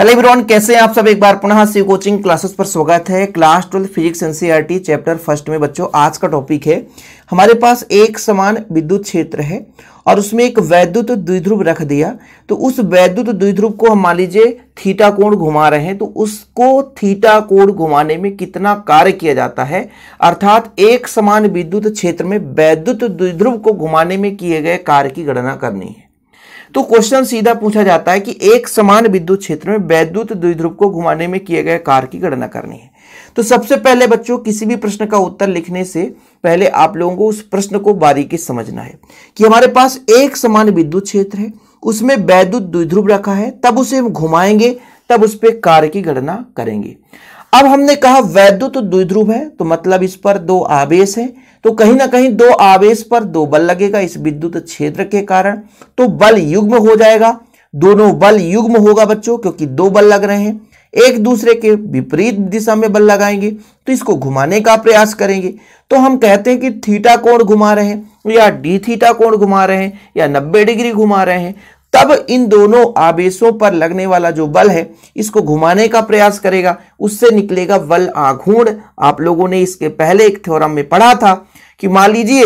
hello everyone कैसे हैं आप सब एक बार पुनः सी कोचिंग क्लासेस पर स्वागत है class twelfth physics NCERT chapter first में बच्चों आज का टॉपिक है हमारे पास एक समान विद्युत क्षेत्र है और उसमें एक वैद्युत द्विध्रुव रख दिया तो उस वैद्युत द्विध्रुव को हम मान लीजिए थीटा कोण घुमा रहे हैं तो उसको थीटा कोण घुमाने में कितना कार्य किया जाता है अर्थात एक समान विद्युत क्षेत्र में वैद्युत द्विध्रुव को घुमाने में किए गए कार्य की गणना करनी है तो क्वेश्चन सीधा पूछा जाता है कि एक समान विद्युत क्षेत्र में वैद्युत द्विध्रुव को घुमाने में किए गए कार की गणना करनी है तो सबसे पहले बच्चों किसी भी प्रश्न का उत्तर लिखने से पहले आप लोगों को उस प्रश्न को बारीकी समझना है कि हमारे पास एक समान विद्युत क्षेत्र है उसमें वैद्युत द्विध्रुव रखा है तब उसे हम घुमाएंगे तब उस पर कार्य की गणना करेंगे अब हमने कहा वैद्युत तो द्विध्रुव है तो मतलब इस पर दो आवेश है तो कहीं ना कहीं दो आवेश पर दो बल लगेगा इस विद्युत क्षेत्र के कारण तो बल युग्म हो जाएगा दोनों बल युग्म होगा बच्चों क्योंकि दो बल लग रहे हैं एक दूसरे के विपरीत दिशा में बल लगाएंगे तो इसको घुमाने का प्रयास करेंगे तो हम कहते हैं कि थीटा कोण घुमा रहे हैं या डी थीटा कोण घुमा रहे हैं या 90 डिग्री घुमा रहे हैं तब इन दोनों आवेशों पर लगने वाला जो बल है इसको घुमाने का प्रयास करेगा उससे निकलेगा बल आघूर्ण आप लोगों ने इसके पहले एक थ्योरम में पढ़ा था कि मान लीजिए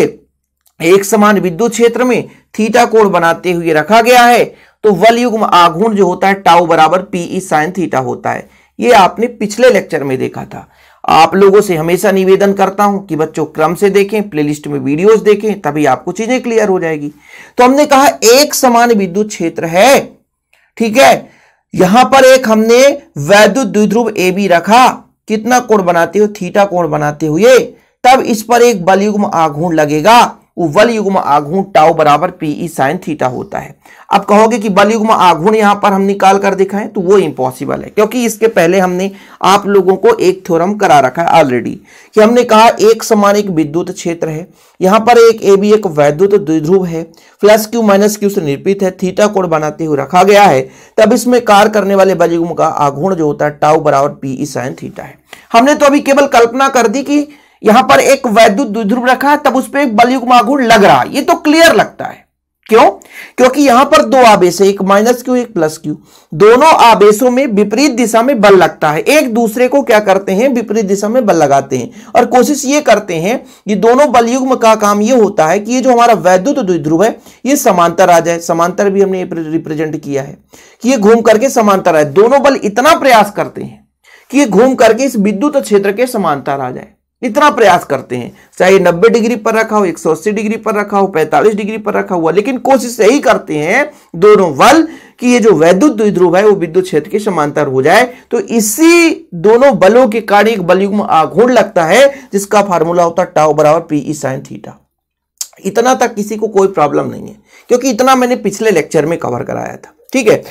एक समान विद्युत क्षेत्र में थीटा कोण बनाते हुए रखा गया है तो वल युग्म आघूर्ण जो होता है टाउ बराबर पीई साइन थीटा होता है ये आपने पिछले लेक्चर में देखा था आप लोगों से हमेशा निवेदन करता हूं कि बच्चों क्रम से देखें प्लेलिस्ट में वीडियोस देखें तभी आपको चीजें क्लियर हो जाएगी तो हमने कहा एक समान विद्युत क्षेत्र है ठीक है यहां पर एक हमने वैद्युत द्विध्रुव ए बी रखा कितना कोण बनाते हो थीटा कोण बनाते हुए तब इस पर एक बलयुग्म आघूर्ण लगेगा वल युग्म आघूर्ण टाउ बराबर पीई साइन थीटा होता है अब कहोगे कि बल युग्म आघूर्ण यहां पर हम निकाल कर दिखाएं तो वो इम्पॉसिबल है क्योंकि इसके पहले हमने आप लोगों को एक थ्योरम करा रखा है ऑलरेडी कि हमने कहा एक समान एक विद्युत क्षेत्र है यहां पर एक ए बी एक वैद्युत द्विध्रुव है प्लस क्यू माइनस क्यू से निर्पित है थीटा कोण बनाते हुए रखा गया है तब इसमें कार्य करने वाले बल युग्म का आघूर्ण जो होता है टाउ बराबर पीई साइन थीटा है हमने तो अभी केवल कल्पना कर दी कि यहां पर एक वैद्युत द्विध्रुव रखा है तब उस पर एक बलयुग माघुर लग रहा है ये तो क्लियर लगता है क्यों क्योंकि यहां पर दो आवेश है एक माइनस क्यू एक प्लस क्यू दोनों आवेशों में विपरीत दिशा में बल लगता है एक दूसरे को क्या करते हैं विपरीत दिशा में बल लगाते हैं और कोशिश ये करते हैं कि दोनों बलयुग्म का काम ये होता है कि ये जो हमारा वैद्युत द्विध्रुव है ये समांतर आ जाए समांतर भी हमने रिप्रेजेंट किया है कि ये घूम करके समांतर आए दोनों बल इतना प्रयास करते हैं कि ये घूम करके इस विद्युत क्षेत्र के समांतर आ जाए इतना प्रयास करते हैं चाहे 90 डिग्री पर रखा हो 180 डिग्री पर रखा हो 45 डिग्री पर रखा हुआ लेकिन कोशिश यही करते हैं दोनों बल कि ये जो वैद्युत द्विध्रुव है वो विद्युत क्षेत्र के समांतर हो जाए तो इसी दोनों बलों के कारण एक बलयुग्म आघूर्ण लगता है जिसका फार्मूला होता है टाओ बराबर पीई साइन थीटा इतना तक किसी को कोई प्रॉब्लम नहीं है क्योंकि इतना मैंने पिछले लेक्चर में कवर कराया था ठीक है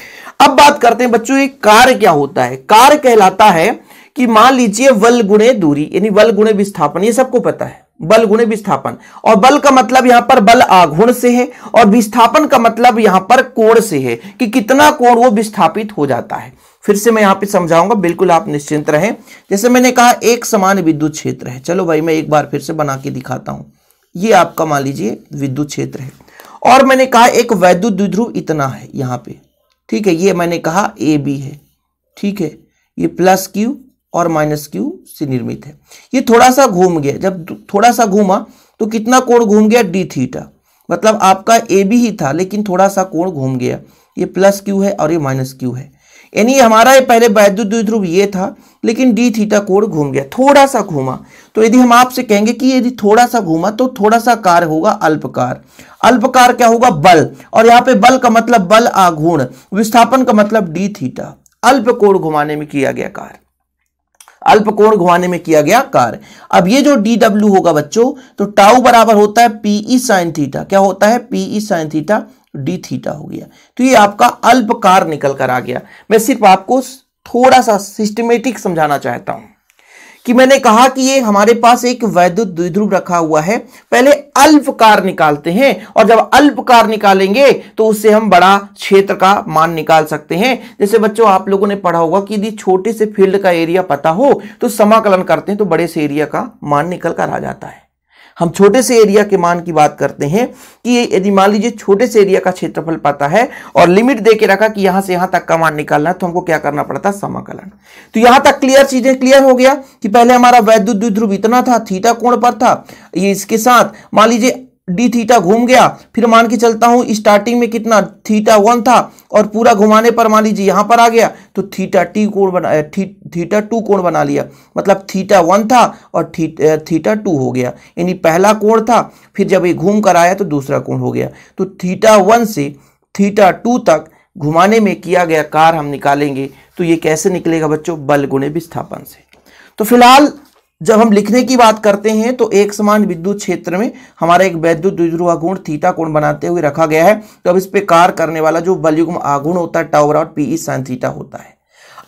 अब बात करते हैं बच्चों ये कार्य क्या होता है कार्य कहलाता है कि मान लीजिए बल गुणे दूरी यानी बल गुणे विस्थापन ये सबको पता है बल गुणे विस्थापन और बल का मतलब यहां पर बल आघूर्ण से है और विस्थापन का मतलब यहां पर कोण से है कि कितना कोण वो विस्थापित हो जाता है फिर से मैं यहां पे समझाऊंगा बिल्कुल आप निश्चिंत रहें जैसे मैंने कहा एक समान विद्युत क्षेत्र है चलो भाई मैं एक बार फिर से बना के दिखाता हूं ये आपका मान लीजिए विद्युत क्षेत्र है और मैंने कहा एक वैद्युत द्विध्रुव इतना है यहां पे ठीक है ये मैंने कहा ए बी है ठीक है ये प्लस क्यू और माइनस क्यू से निर्मित है ये थोड़ा सा घूम गया जब थोड़ा सा घूमा तो कितना कोण घूम गया डी थीटा मतलब आपका ए बी ही था लेकिन थोड़ा सा कोण घूम गया ये प्लस क्यू है और ये माइनस क्यू है यानी हमारा ये पहले वैद्युत द्विध्रुव ये था लेकिन डी थीटा कोण घूम गया थोड़ा सा घूमा तो यदि हम आपसे कहेंगे कि यदि थोड़ा सा घूमा तो थोड़ा सा कार्य होगा अल्पकार अल्पकार क्या होगा बल और यहाँ पे बल का मतलब बल आघूर्ण विस्थापन का मतलब डी थीटा अल्प कोण घुमाने में किया गया कार्य अल्पकोण घुमाने में किया गया कार्य अब ये जो डी डब्ल्यू होगा बच्चों तो टाउ बराबर होता है पीई साइन थीटा क्या होता है pE sine theta d theta हो गया तो ये आपका अल्पकार निकल कर आ गया मैं सिर्फ आपको थोड़ा सा सिस्टमेटिक समझाना चाहता हूं कि मैंने कहा कि ये हमारे पास एक वैद्युत द्विध्रुव रखा हुआ है पहले अल्पकार निकालते हैं और जब अल्पकार निकालेंगे तो उससे हम बड़ा क्षेत्र का मान निकाल सकते हैं जैसे बच्चों आप लोगों ने पढ़ा होगा कि यदि छोटे से फील्ड का एरिया पता हो तो समाकलन करते हैं तो बड़े से एरिया का मान निकल कर आ जाता है हम छोटे से एरिया के मान की बात करते हैं कि यदि मान लीजिए छोटे से एरिया का क्षेत्रफल पाता है और लिमिट दे के रखा कि यहां से यहां तक का मान निकालना है तो हमको क्या करना पड़ता है समाकलन तो यहां तक क्लियर चीजें क्लियर हो गया कि पहले हमारा वैद्युत ध्रुव इतना था थीटा कोण पर था ये इसके साथ मान लीजिए डी थीटा घूम गया फिर मान के चलता हूं स्टार्टिंग में कितना थीटा वन था और पूरा घुमाने पर मान लीजिए यहां पर आ गया तो थीटा टी कोण बना थी, थीटा टू कोण बना लिया मतलब थीटा वन था और थी, थीटा टू हो गया यानी पहला कोण था फिर जब ये घूम कर आया तो दूसरा कोण हो गया तो थीटा वन से थीटा टू तक घुमाने में किया गया कार हम निकालेंगे तो ये कैसे निकलेगा बच्चों बल गुणे विस्थापन से तो फिलहाल जब हम लिखने की बात करते हैं तो एक समान विद्युत क्षेत्र में हमारा एक वैद्युत द्विध्रुव थीटा कोण बनाते हुए रखा गया है तो अब इस पर कार्य करने वाला जो बलयुग्म आगुण होता है टावर और पीई साइन थीटा होता है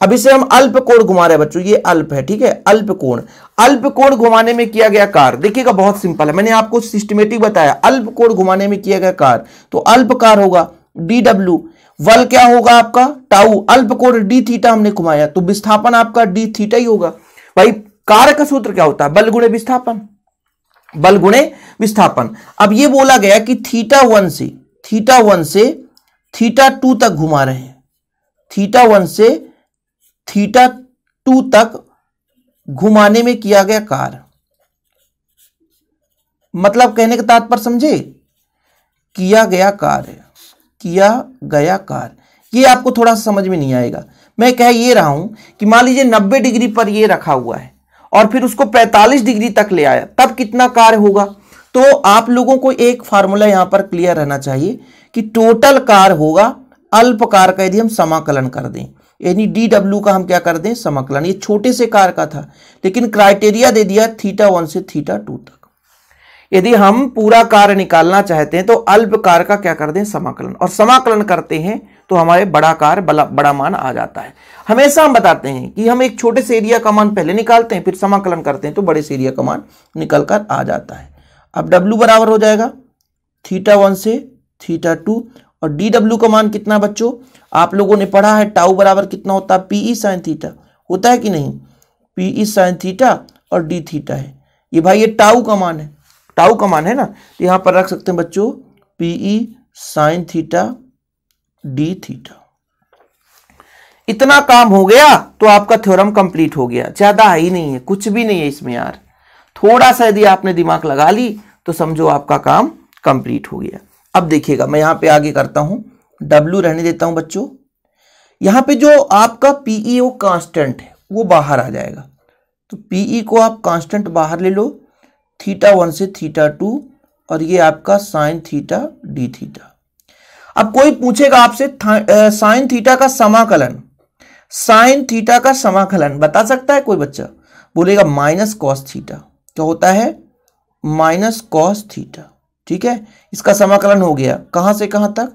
अब इसे हम अल्प कोण घुमा रहे बच्चों ये अल्प है ठीक है अल्प कोण अल्प कोण घुमाने में किया गया कार देखिएगा बहुत सिंपल है मैंने आपको सिस्टमेटिक बताया अल्प कोण घुमाने में किया गया कार तो अल्प कार होगा डी डब्ल्यू वल क्या होगा आपका टाउ अल्प कोण डी थीटा हमने घुमाया तो विस्थापन आपका डी थीटा ही होगा भाई कारक सूत्र क्या होता है बल गुणे विस्थापन बल गुणे विस्थापन अब ये बोला गया कि थीटा वन से थीटा वन से थीटा टू तक घुमा रहे हैं थीटा वन से थीटा टू तक घुमाने में किया गया कार मतलब कहने का तात्पर्य समझे किया गया कार्य किया गया कार ये आपको थोड़ा समझ में नहीं आएगा मैं कह ये रहा हूं कि मान लीजिए 90 डिग्री पर ये रखा हुआ है और फिर उसको 45 डिग्री तक ले आया तब कितना कार्य होगा तो आप लोगों को एक फार्मूला यहां पर क्लियर रहना चाहिए कि टोटल कार्य होगा कार का यदि हम समाकलन कर दें यानी डी डब्ल्यू का हम क्या कर दें समाकलन ये छोटे से कार का था लेकिन क्राइटेरिया दे दिया थीटा वन से थीटा टू तक यदि हम पूरा कार्य निकालना चाहते हैं तो अल्प कार का क्या कर दें समाकलन और समाकलन करते हैं तो हमारे बड़ा कार बड़ा मान आ जाता है हमेशा हम बताते हैं कि हम एक छोटे से एरिया का मान पहले निकालते हैं फिर समाकलन करते हैं तो बड़े से एरिया का मान निकल कर आ जाता है अब डब्ल्यू बराबर हो जाएगा थीटा वन से थीटा टू और डी डब्ल्यू का मान कितना बच्चों आप लोगों ने पढ़ा है टाउ बराबर कितना होता है पीई साइन थीटा होता है कि नहीं पीई साइन थीटा और डी थीटा है ये भाई ये टाउ का मान है टाउ का मान है ना यहां तो यहाँ पर रख सकते हैं बच्चों pE sine theta d theta इतना काम हो गया तो आपका थ्योरम कंप्लीट हो गया ज्यादा ही नहीं है कुछ भी नहीं है इसमें यार थोड़ा सा यदि आपने दिमाग लगा ली तो समझो आपका काम कंप्लीट हो गया अब देखिएगा मैं यहां पे आगे करता हूं डब्ल्यू रहने देता हूं बच्चों यहां पे जो आपका पीईओ कांस्टेंट e है वो बाहर आ जाएगा तो पीई e को आप कांस्टेंट बाहर ले लो थीटा वन से थीटा टू और ये आपका साइन थीटा डी थीटा अब कोई पूछेगा आपसे साइन थीटा का समाकलन साइन थीटा का समाकलन बता सकता है कोई बच्चा बोलेगा माइनस कॉस थीटा क्या होता है माइनस कॉस थीटा ठीक है इसका समाकलन हो गया कहाँ से कहाँ तक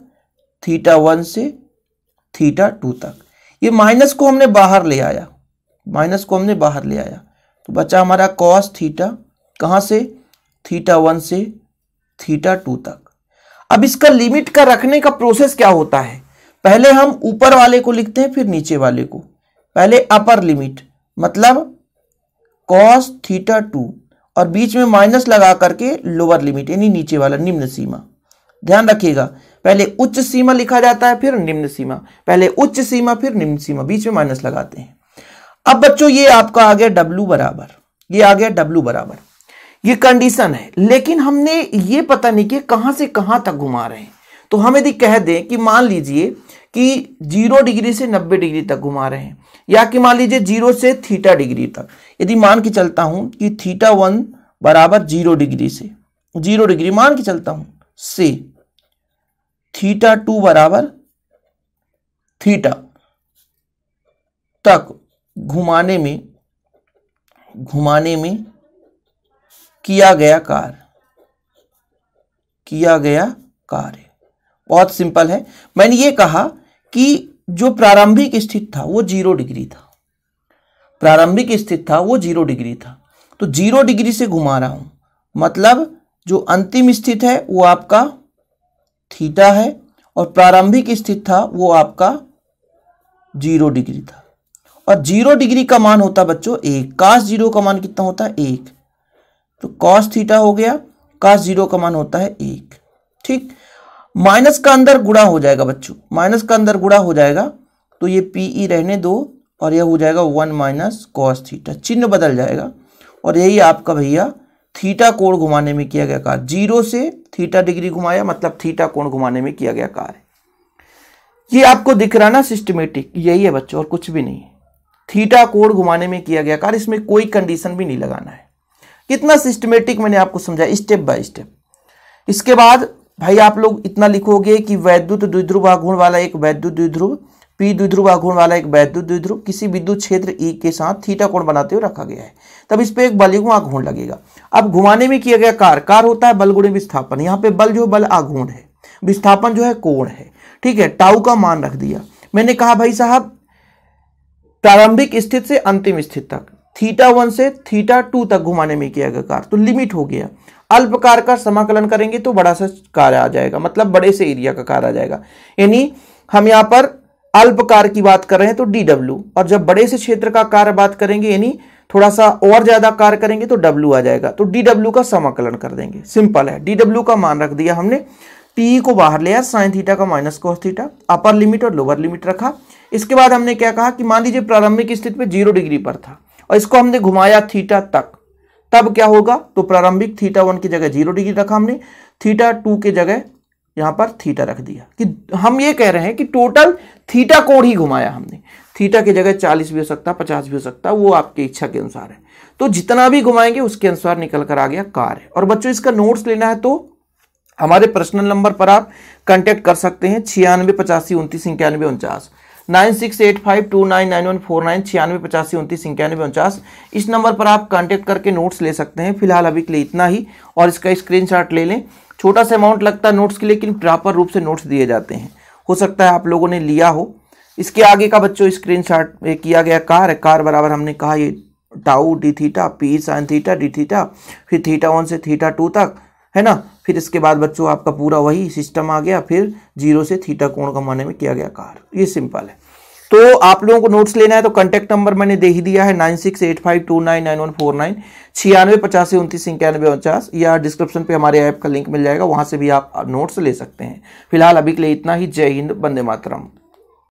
थीटा वन से थीटा टू तक ये माइनस को हमने बाहर ले आया माइनस को हमने बाहर ले आया तो बचा हमारा कॉस थीटा कहाँ से थीटा वन से थीटा टू तक अब इसका लिमिट का रखने का प्रोसेस क्या होता है पहले हम ऊपर वाले को लिखते हैं फिर नीचे वाले को पहले अपर लिमिट मतलब कॉस थीटा टू और बीच में माइनस लगा करके लोअर लिमिट यानी नीचे वाला निम्न सीमा ध्यान रखिएगा पहले उच्च सीमा लिखा जाता है फिर निम्न सीमा पहले उच्च सीमा फिर निम्न सीमा बीच में माइनस लगाते हैं अब बच्चों ये आपका आ गया डब्लू बराबर ये आ गया डब्लू बराबर ये कंडीशन है लेकिन हमने ये पता नहीं किया कहां से कहां तक घुमा रहे हैं तो हम यदि कह दें कि मान लीजिए कि जीरो डिग्री से नब्बे डिग्री तक घुमा रहे हैं या कि मान लीजिए जीरो से थीटा डिग्री तक यदि मान के चलता हूं कि थीटा वन बराबर जीरो डिग्री से जीरो डिग्री मान के चलता हूं से थीटा टू बराबर थीटा तक घुमाने में घुमाने में किया गया कार्य किया गया कार्य बहुत सिंपल है मैंने ये कहा कि जो प्रारंभिक स्थित था वो जीरो डिग्री था प्रारंभिक स्थित था वो जीरो डिग्री था तो जीरो डिग्री से घुमा रहा हूं मतलब जो अंतिम स्थित है वो आपका थीटा है और प्रारंभिक स्थित था वो आपका जीरो डिग्री था और जीरो डिग्री का मान होता बच्चों एक काश जीरो का मान कितना होता है एक तो कॉस थीटा हो गया कॉस जीरो का मान होता है एक ठीक माइनस का अंदर गुड़ा हो जाएगा बच्चों माइनस का अंदर गुड़ा हो जाएगा तो ये पीई e रहने दो और यह हो जाएगा वन माइनस कॉस थीटा चिन्ह बदल जाएगा और यही आपका भैया थीटा कोण घुमाने में किया गया कार्य जीरो से थीटा डिग्री घुमाया मतलब थीटा कोण घुमाने में किया गया कार्य ये आपको दिख रहा ना सिस्टमेटिक यही है बच्चों और कुछ भी नहीं थीटा कोण घुमाने में किया गया कार्य इसमें कोई कंडीशन भी नहीं लगाना है कितना सिस्टमेटिक मैंने आपको समझाया स्टेप बाय स्टेप इसके बाद भाई आप लोग इतना लिखोगे कि वैद्युत द्विध्रुव आघूर्ण वाला एक वैद्युत द्विध्रुव पी द्विध्रुव आघूर्ण वाला एक वैद्युत द्विध्रुव किसी विद्युत क्षेत्र ई e के साथ थीटा कोण बनाते हुए रखा गया है तब इस पर एक बलयुग आघूर्ण लगेगा अब घुमाने में किया गया कार कार होता है बलगुण विस्थापन यहाँ पे बल जो बल आघूर्ण है विस्थापन जो है कोण है ठीक है टाउ का मान रख दिया मैंने कहा भाई साहब प्रारंभिक स्थित से अंतिम स्थित तक थीटा वन से थीटा टू तक घुमाने में किया गया कार्य तो लिमिट हो गया अल्पकार का समाकलन करेंगे तो बड़ा सा कार्य आ जाएगा मतलब बड़े से एरिया का कार्य आ जाएगा यानी हम यहां पर अल्पकार की बात कर रहे हैं तो डी डब्ल्यू और जब बड़े से क्षेत्र का कार्य बात करेंगे यानी थोड़ा सा और ज्यादा कार्य करेंगे तो डब्ल्यू आ जाएगा तो डी डब्ल्यू का समाकलन कर देंगे सिंपल है डी डब्ल्यू का मान रख दिया हमने पी को बाहर लिया साइन थीटा का minus cos theta upper limit और लोअर लिमिट रखा इसके बाद हमने क्या कहा कि मान लीजिए प्रारंभिक स्थिति में जीरो डिग्री पर था और इसको हमने घुमाया थीटा तक तब क्या होगा तो प्रारंभिक थीटा वन की जगह जीरो डिग्री रखा हमने थीटा टू के जगह यहां पर थीटा रख दिया कि हम ये कह रहे हैं कि टोटल थीटा कोण ही घुमाया हमने थीटा की जगह चालीस भी हो सकता पचास भी हो सकता वो आपकी इच्छा के अनुसार है तो जितना भी घुमाएंगे उसके अनुसार निकल कर आ गया कार है और बच्चों इसका नोट्स लेना है तो हमारे पर्सनल नंबर पर आप कांटेक्ट कर सकते हैं छियानवे पचासी उनतीस इक्यानवे उनचास nine six eight five two nine nine one four nine छियानवे पचासी उनतीस इक्यानवे उनचास इस नंबर पर आप कांटेक्ट करके नोट्स ले सकते हैं फिलहाल अभी के लिए इतना ही और इसका स्क्रीनशॉट ले लें छोटा सा अमाउंट लगता है नोट्स के लिए लेकिन प्रॉपर रूप से नोट्स दिए जाते हैं हो सकता है आप लोगों ने लिया हो इसके आगे का बच्चों स्क्रीन शॉट किया गया कार है कार बराबर हमने कहा ये tau d theta p sine theta d theta फिर थीटा वन से थीटा टू तक है ना फिर इसके बाद बच्चों आपका पूरा वही सिस्टम आ गया फिर जीरो से थीटा कोण कमाने में किया गया कार ये सिंपल है तो आप लोगों को नोट्स लेना है तो कॉन्टेक्ट नंबर मैंने दे ही दिया है nine six eight five two nine nine one four nine छियानवे पचासी उनतीस इक्यानवे उनचास या डिस्क्रिप्शन पे हमारे ऐप का लिंक मिल जाएगा वहाँ से भी आप नोट्स ले सकते हैं फिलहाल अभी के लिए इतना ही जय हिंद बंदे मातरम